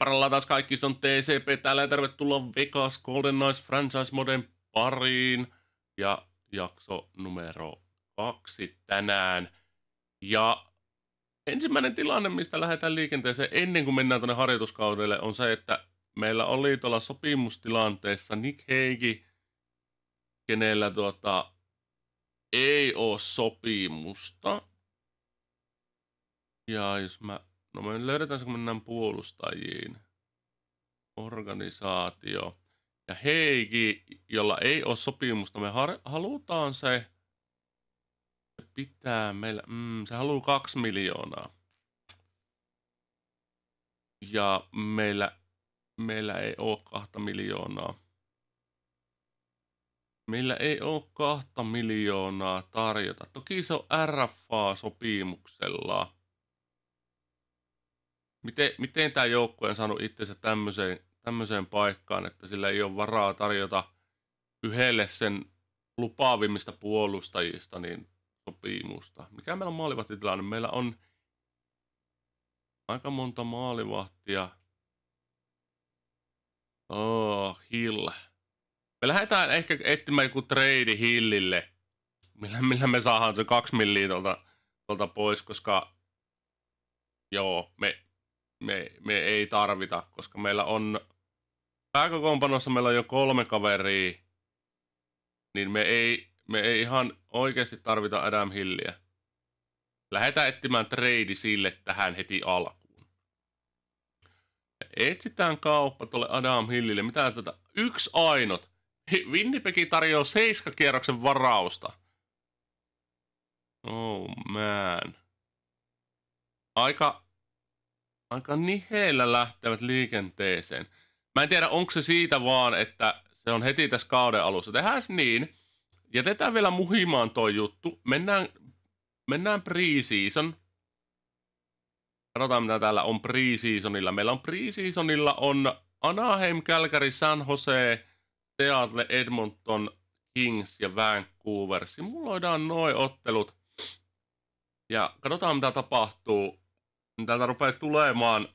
Hipparalla taas kaikki on TCP täällä ja tervetuloa Vegas Golden Knights Franchise Moden pariin. Ja jakso numero kaksi tänään. Ja ensimmäinen tilanne, mistä lähdetään liikenteeseen ennen kuin mennään tuonne harjoituskaudelle, on se, että meillä oli tuolla sopimustilanteessa Nick Heikki, kenellä tuota, ei ole sopimusta. Ja jos mä No me löydetään, kun mennään puolustajiin. Organisaatio. Ja Heiki, jolla ei ole sopimusta, me halutaan se pitää meillä, mm, se haluaa kaksi miljoonaa. Ja meillä, meillä ei ole kahta miljoonaa. Meillä ei ole kahta miljoonaa tarjota. Toki se on RFA-sopimuksella miten, miten tämä joukkue on saanut itsensä tämmöiseen, tämmöiseen paikkaan, että sillä ei ole varaa tarjota yhdelle sen lupaavimmista puolustajista niin sopimusta. Mikä meillä on maalivahtitilanne? Meillä on aika monta maalivahtia. Oh, Hill. Me lähdetään ehkä etsimään joku trade Hillille, millä, millä me saadaan se kaksi milliä tuolta, tuolta pois, koska joo, me me, me ei tarvita, koska meillä on pääkokoonpanossa meillä on jo kolme kaveria, niin me ei, me ei ihan oikeasti tarvita Adam Hilliä. Lähetään etsimään trade sille tähän heti alkuun. Etsitään kauppa tuolle Adam Hillille. Mitä tätä? Tuota, yksi ainut. Winnipegi tarjoaa seiskakierroksen varausta. Oh man. Aika aika niheillä lähtevät liikenteeseen. Mä en tiedä, onko se siitä vaan, että se on heti tässä kauden alussa. Tehdään niin. Jätetään vielä muhimaan toi juttu. Mennään, mennään pre-season. Katsotaan, mitä täällä on pre-seasonilla. Meillä on pre-seasonilla on Anaheim, Calgary, San Jose, Seattle, Edmonton, Kings ja Vancouver. Simuloidaan noin ottelut. Ja katsotaan, mitä tapahtuu niin täältä rupeaa tulemaan,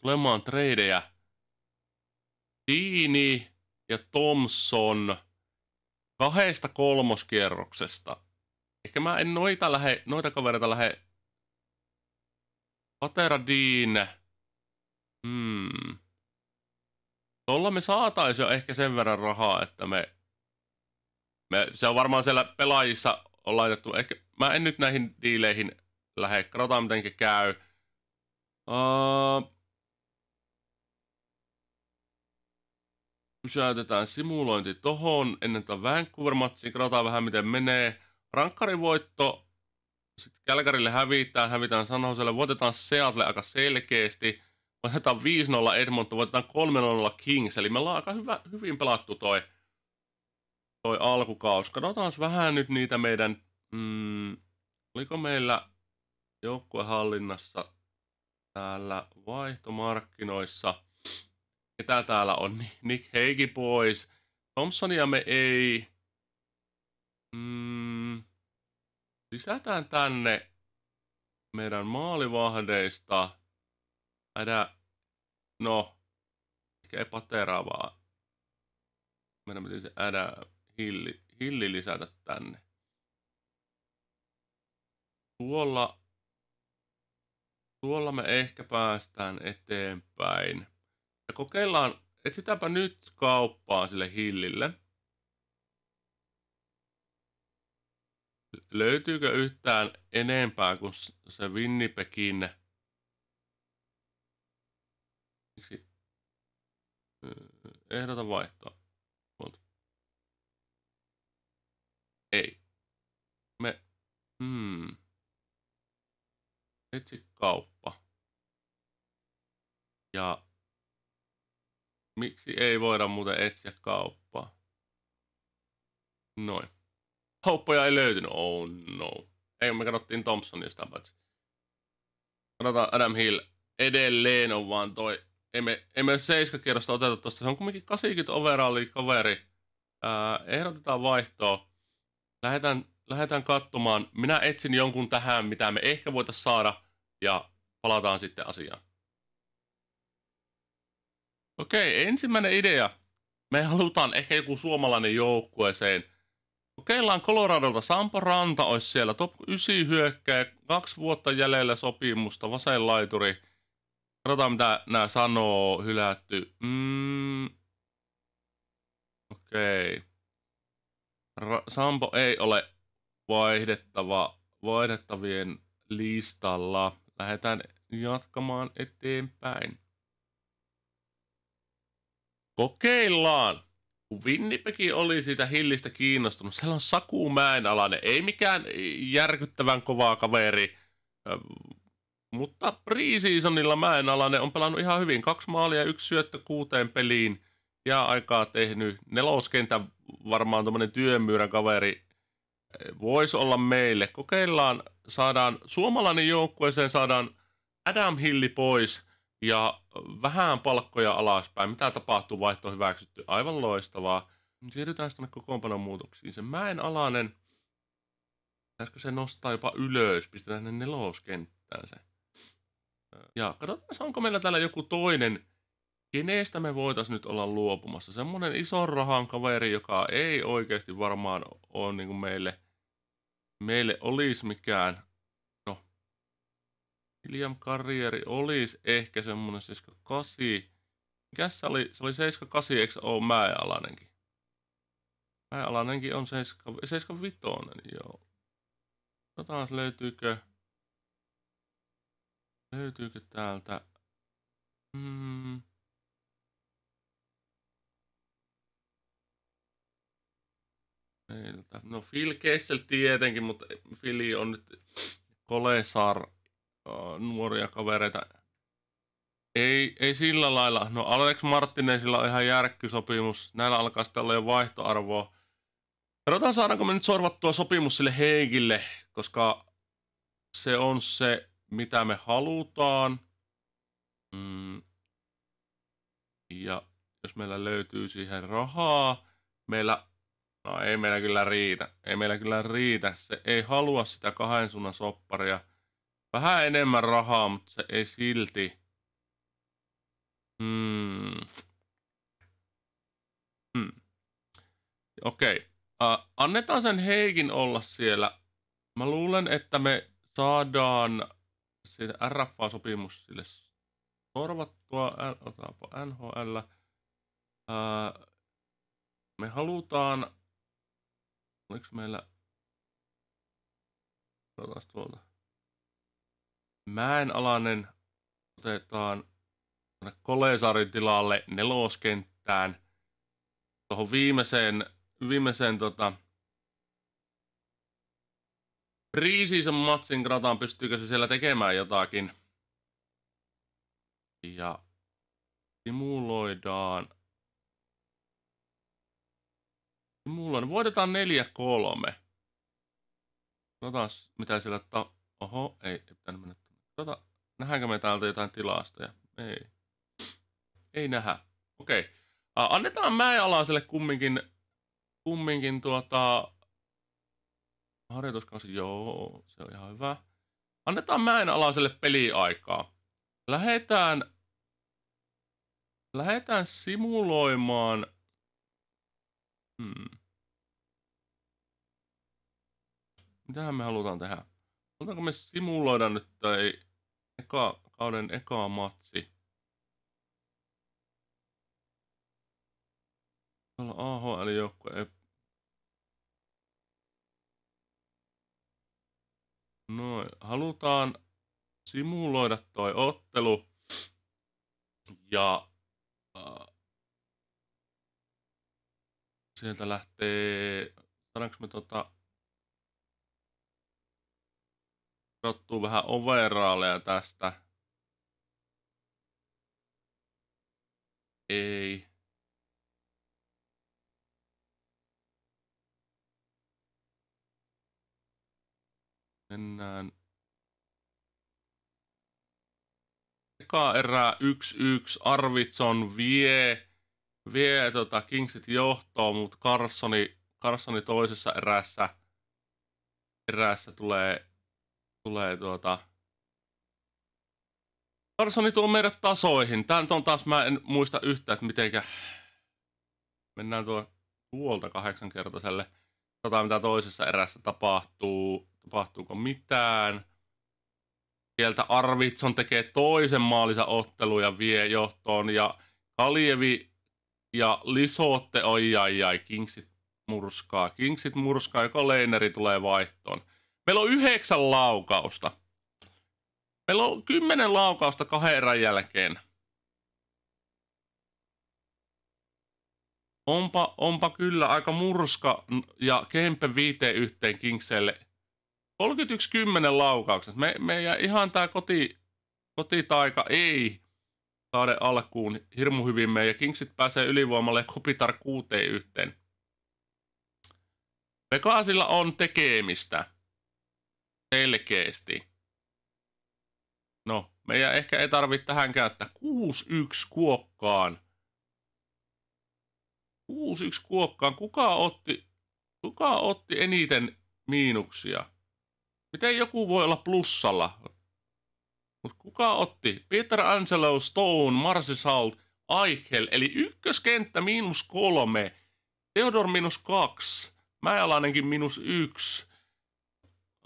tulemaan tradeja, Tiini ja Thompson kahdesta kolmoskierroksesta. Ehkä mä en noita, lähe, noita kavereita lähde. Patera Dean. Hmm. Tuolla me saataisiin jo ehkä sen verran rahaa, että me... me se on varmaan siellä pelaajissa on laitettu. Ehkä, mä en nyt näihin diileihin lähde, katsotaan miten käy. Uh, pysäytetään simulointi tohon ennen tätä Vancouver-matsiin, katsotaan vähän miten menee. Rankkarivoitto, sitten Kälkärille hävitään, hävitään Sanhoselle. voitetaan Seattle aika selkeästi. Voitetaan 5-0 Edmonton, voitetaan 3-0 Kings, eli me ollaan aika hyvä, hyvin pelattu toi, toi alkukaus. Katsotaan vähän nyt niitä meidän, mm, oliko meillä joukkuehallinnassa, täällä vaihtomarkkinoissa. Ketä täällä on? Nick Heikki pois. Thompsonia me ei... Mm, lisätään tänne meidän maalivahdeista. Äidä, no, ehkä vaan. Meidän piti se äidä hilli, hilli lisätä tänne. Tuolla tuolla me ehkä päästään eteenpäin. Ja kokeillaan, etsitäänpä nyt kauppaa sille hillille. Löytyykö yhtään enempää kuin se Winnipegin? Miksi? Öö, ehdota vaihtoa. Ei. Me... Hmm etsi kauppa. Ja miksi ei voida muuten etsiä kauppaa? Noin. Kauppoja ei löytynyt, oh no. Ei, me katsottiin Thompsonista paitsi. Katsotaan Adam Hill. Edelleen on vaan toi. Ei me, me seiska kierrosta oteta tosta. Se on kumminkin 80 overalli kaveri. Ää, ehdotetaan vaihtoa. Lähetään lähetään katsomaan. Minä etsin jonkun tähän, mitä me ehkä voitaisiin saada ja palataan sitten asiaan. Okei, ensimmäinen idea. Me halutaan ehkä joku suomalainen joukkueeseen. Kokeillaan Coloradolta. Sampo Ranta olisi siellä top 9 hyökkää kaksi vuotta jäljellä sopimusta, vasen laituri. Katsotaan mitä nämä sanoo, hylätty. Mm. Okei. Ra- Sampo ei ole vaihdettava, vaihdettavien listalla lähdetään jatkamaan eteenpäin. Kokeillaan! Kun Winnipegi oli siitä hillistä kiinnostunut, siellä on Saku Mäenalainen, ei mikään järkyttävän kovaa kaveri, ähm, mutta preseasonilla Mäenalainen on pelannut ihan hyvin. Kaksi maalia, yksi syöttö kuuteen peliin ja aikaa tehnyt. Neloskentä varmaan tuommoinen työmyyrän kaveri äh, voisi olla meille. Kokeillaan saadaan suomalainen joukkueeseen, saadaan Adam Hilli pois ja vähän palkkoja alaspäin. Mitä tapahtuu, vaihto on hyväksytty. Aivan loistavaa. Siirrytään sitten kokoonpanon muutoksiin. Se Mäen alainen, pitäisikö se nostaa jopa ylös, pistetään ne neloskenttään se. Ja katsotaan, onko meillä täällä joku toinen, kenestä me voitaisiin nyt olla luopumassa. Semmoinen ison rahan kaveri, joka ei oikeasti varmaan ole niin kuin meille – meille olisi mikään, no, William Carrieri olisi ehkä semmoinen 78. Mikäs se oli? Se oli 78, eikö ole Mäenalainenkin? Mäenalainenkin on 75, 75 joo. Katsotaan löytyykö, löytyykö täältä. Mm. meiltä. No Phil Kessel tietenkin, mutta Phil on nyt Kolesar nuoria kavereita. Ei, ei sillä lailla. No Alex Martinezilla on ihan järkkysopimus. Näillä alkaa sitten olla jo vaihtoarvoa. Katsotaan saadaanko me nyt sorvattua sopimus sille Heikille, koska se on se, mitä me halutaan. Mm. Ja jos meillä löytyy siihen rahaa, meillä No ei meillä kyllä riitä. Ei meillä kyllä riitä. Se ei halua sitä kahden suunnan sopparia. Vähän enemmän rahaa, mutta se ei silti. Hmm. Hmm. Okei. Okay. Uh, äh, annetaan sen Heikin olla siellä. Mä luulen, että me saadaan siitä RFA-sopimus sille sorvattua. Otetaanpa NHL. Uh, äh, me halutaan Oliko meillä... Otetaan tuolta. Mäenalainen otetaan Kolesarin tilalle neloskenttään. Tuohon viimeiseen, viimeiseen tota, preseason matsin krataan, pystyykö se siellä tekemään jotakin. Ja simuloidaan Mulla on. Voitetaan 4-3. Katsotaan, mitä siellä ta... Oho, ei, ei pitänyt mennä. Tota, nähdäänkö me täältä jotain tilastoja? Ei. Ei nähdä. Okei. Okay. Uh, annetaan mäenalaiselle kumminkin, kumminkin tuota... Harjoituskausi, joo, se on ihan hyvä. Annetaan mäenalaiselle peliaikaa. Lähetään... Lähetään simuloimaan Hmm. Mitähän me halutaan tehdä? Halutaanko me simuloida nyt tai eka, kauden eka matsi? Täällä AHL-joukkue ei... Noin, halutaan simuloida toi ottelu. Ja sieltä lähtee, saadaanko me tota, rottuu vähän overaaleja tästä. Ei. Mennään. Eka erää 1-1, Arvitson vie vie tota, Kingsit johtoon, mutta Carsoni, Carsoni toisessa erässä, erässä tulee, tulee tuota, Carsoni tuo meidät tasoihin. Tämä on taas, mä en muista yhtä, että mitenkä mennään tuo tuolta kahdeksankertaiselle. Katsotaan, mitä toisessa erässä tapahtuu, tapahtuuko mitään. Sieltä Arvitson tekee toisen maalisa ottelu ja vie johtoon ja Kaljevi ja lisootte, ai ai ai, Kingsit murskaa. Kingsit murskaa, joka leineri tulee vaihtoon. Meillä on yhdeksän laukausta. Meillä on kymmenen laukausta kahden erän jälkeen. Onpa, onpa kyllä aika murska ja kempe viiteen yhteen Kingselle. 31-10 laukaukset. Me, meidän ihan tämä koti, kotitaika ei saade alkuun hirmu hyvin meidän. ja Kingsit pääsee ylivoimalle ja Kopitar kuuteen yhteen. Vegaasilla on tekemistä. Selkeästi. No, meidän ehkä ei tarvitse tähän käyttää. 6-1 kuokkaan. 6-1 kuokkaan. Kuka otti, kuka otti eniten miinuksia? Miten joku voi olla plussalla? Mutta kuka otti? Peter Angelo Stone, Marsisalt Salt, eli ykköskenttä miinus kolme, Theodor miinus kaksi, Mäjälainenkin miinus yksi,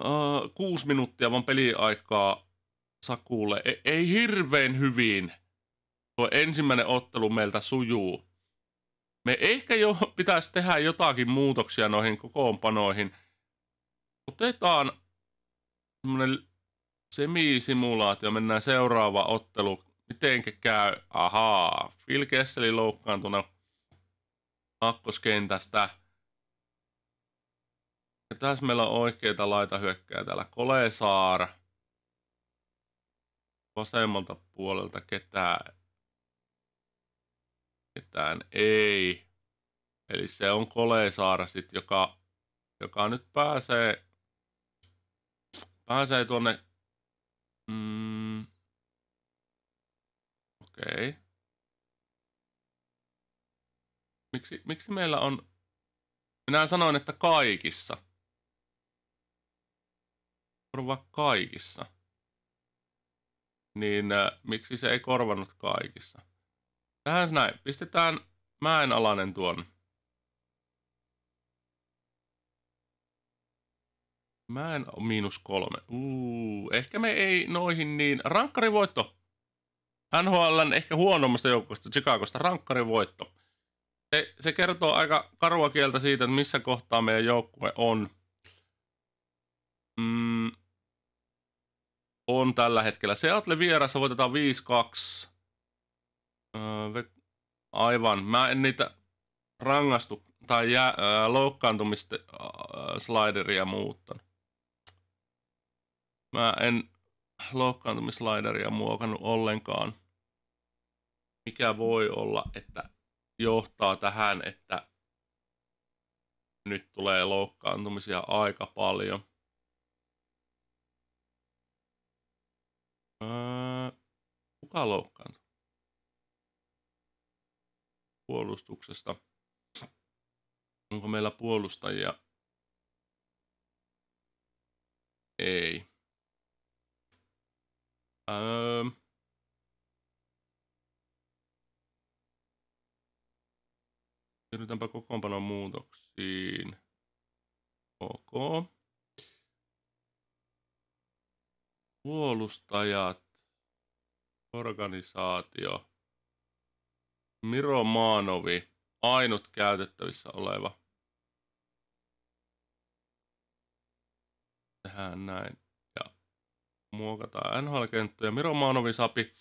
uh, kuusi minuuttia vaan peliaikaa Sakulle. E- ei hirveän hyvin tuo ensimmäinen ottelu meiltä sujuu. Me ehkä jo pitäisi tehdä jotakin muutoksia noihin kokoonpanoihin. Otetaan semmoinen semisimulaatio, mennään seuraava ottelu. Miten käy? Ahaa, Phil Kesseli loukkaantuna kakkoskentästä. Ja tässä meillä on oikeita laita hyökkää täällä Kolesaar. Vasemmalta puolelta ketään, ketään ei. Eli se on Kolesaara sitten, joka, joka nyt pääsee, pääsee tuonne Mm. Okei. Okay. Miksi, miksi meillä on... Minä sanoin, että kaikissa. Korvaa kaikissa. Niin äh, miksi se ei korvannut kaikissa? Tähän näin. Pistetään mäenalainen tuon Mä en miinus kolme. Uu, ehkä me ei noihin niin. Rankkarivoitto. NHL ehkä huonommasta joukkueesta Chicagosta rankkarivoitto. Se, se kertoo aika karua kieltä siitä, että missä kohtaa meidän joukkue on. Mm, on tällä hetkellä. Seattle vieressä voitetaan 5-2. Öö, aivan. Mä en niitä rangaistu tai jää, öö, loukkaantumista öö, slideria muuttanut. Mä en loukkaantumislaidaria muokannut ollenkaan, mikä voi olla, että johtaa tähän, että nyt tulee loukkaantumisia aika paljon. Öö, kuka loukkaantuu? Puolustuksesta. Onko meillä puolustajia? Ei. Um, Siirrytäänpä kokoonpanon muutoksiin. Ok. Puolustajat. Organisaatio. Miro Maanovi. Ainut käytettävissä oleva. Tehdään näin muokataan NHL-kenttöjä. Miro Maanovi sapi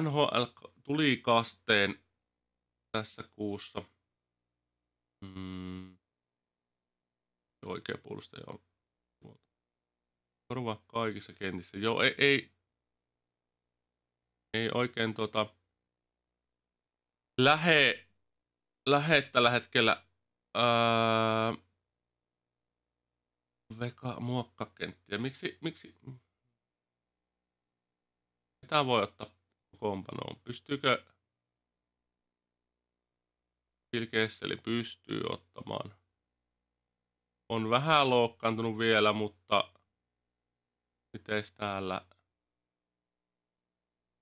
NHL tuli kasteen tässä kuussa. Mm. Oikea puolustaja on. Korva kaikissa kentissä. Joo, ei, ei, ei oikein tota, lähe, lähe tällä hetkellä öö, veka muokkakenttiä. Miksi, miksi, mitä voi ottaa kompanoon? Pystyykö Bill Kesseli pystyy ottamaan? On vähän loukkaantunut vielä, mutta mites täällä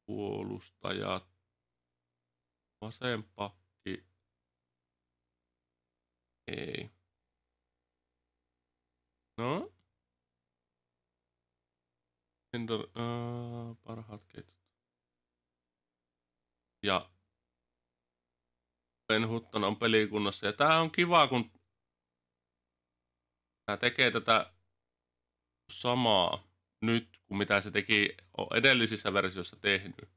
puolustajat? Vasen pakki. Ei. No, Ender, öö, parhaat ketjut. Ja Ben Hutton on pelikunnassa. Ja tää on kiva, kun tää tekee tätä samaa nyt, kuin mitä se teki on edellisissä versioissa tehnyt.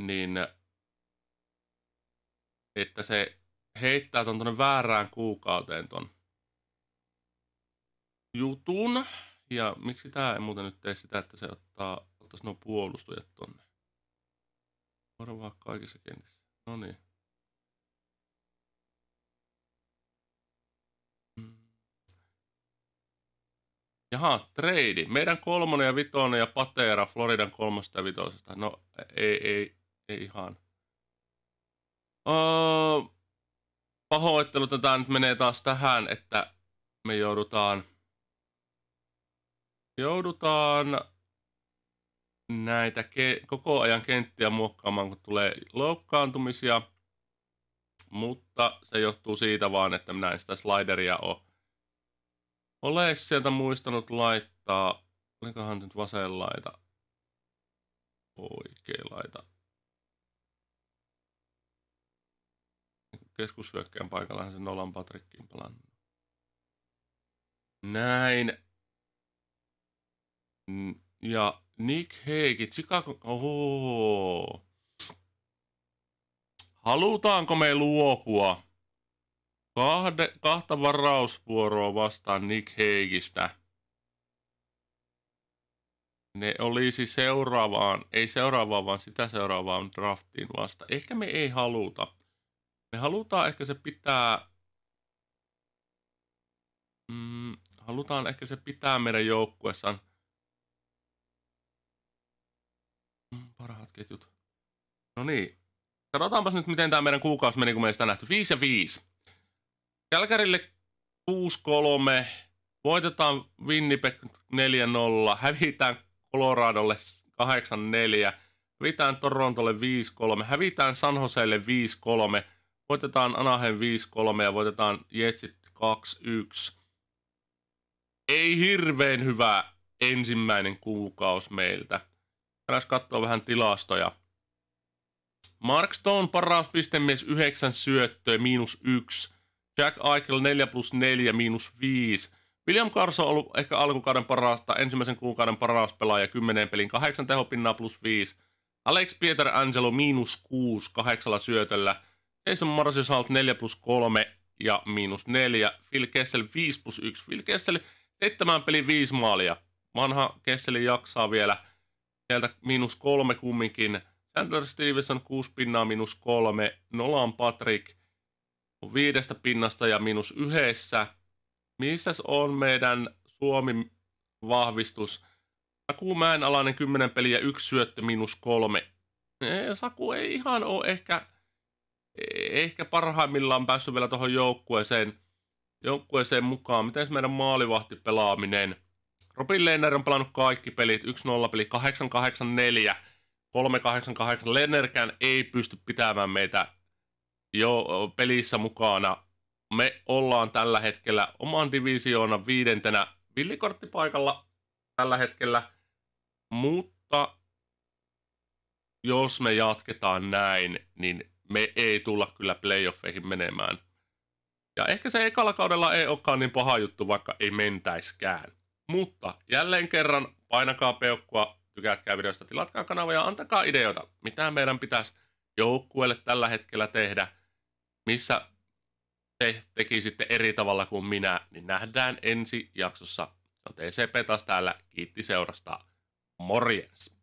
Niin että se heittää ton tonne väärään kuukauteen ton jutun. Ja miksi tämä ei muuten nyt tee sitä, että se ottaa, ottaisi nuo puolustujat tonne? Korvaa kaikissa kentissä. No niin. Mm. Jaha, trade. Meidän kolmonen ja vitonen ja Patera Floridan kolmosta ja vitosesta. No, ei, ei, ei ihan. Öö, että tämä nyt menee taas tähän, että me joudutaan joudutaan näitä ke- koko ajan kenttiä muokkaamaan, kun tulee loukkaantumisia. Mutta se johtuu siitä vaan, että minä en sitä slideria ole. Ole sieltä muistanut laittaa, olikohan nyt vasen laita, oikein laita. Keskushyökkäjän paikallahan se Nolan Patrickin pelannut. Näin, Mm, ja Nick Heikki, Chicago... Oho. Halutaanko me luopua kahde, kahta varausvuoroa vastaan Nick Heikistä? Ne olisi seuraavaan, ei seuraavaan, vaan sitä seuraavaan draftiin vasta. Ehkä me ei haluta. Me halutaan ehkä se pitää... Mm, halutaan ehkä se pitää meidän joukkuessaan ketjut. No niin. Katsotaanpas nyt, miten tämä meidän kuukausi meni, kun me ei sitä nähty. 5 ja 5. Kälkärille 6-3. Voitetaan Winnipeg 4-0. Hävitään Coloradolle 8-4. Hävitään Torontolle 5-3. Hävitään San Joseille 5-3. Voitetaan Anaheim 5-3 ja voitetaan Jetsit 2-1. Ei hirveän hyvä ensimmäinen kuukausi meiltä. Heräs katsoa vähän tilastoja. Mark Stone paras pistemies 9 syöttöä, miinus 1. Jack Eichel 4 plus 4, miinus 5. William Carso on ollut ehkä alkukauden paras tai ensimmäisen kuukauden paras pelaaja 10 pelin 8 tehopinnaa plus 5. Alex Pieter Angelo miinus 6 kahdeksalla syötöllä. Jason Marsisalt 4 plus 3 ja miinus 4. Phil Kessel 5 plus 1. Phil Kessel 7 pelin 5 maalia. Vanha Kesseli jaksaa vielä – sieltä miinus kolme kumminkin. Chandler Stevenson kuusi pinnaa miinus kolme. Nolan Patrick on viidestä pinnasta ja miinus yhdessä. Missäs on meidän Suomi vahvistus? Saku alainen 10 peliä, yksi syöttö, miinus kolme. Saku ei ihan ole ehkä, ehkä parhaimmillaan päässyt vielä tuohon joukkueeseen, joukkueeseen mukaan. Miten meidän maalivahti pelaaminen? Robin Lehner on pelannut kaikki pelit. 1-0 peli 884. 388 Lennerkään ei pysty pitämään meitä jo pelissä mukana. Me ollaan tällä hetkellä oman divisioonan viidentenä villikorttipaikalla tällä hetkellä, mutta jos me jatketaan näin, niin me ei tulla kyllä playoffeihin menemään. Ja ehkä se ekalla kaudella ei olekaan niin paha juttu, vaikka ei mentäiskään. Mutta jälleen kerran painakaa peukkua, tykätkää videosta, tilatkaa kanava ja antakaa ideoita, mitä meidän pitäisi joukkueelle tällä hetkellä tehdä, missä te tekisitte eri tavalla kuin minä, niin nähdään ensi jaksossa. Se on TCP taas täällä. Kiitti seurasta. Morjens!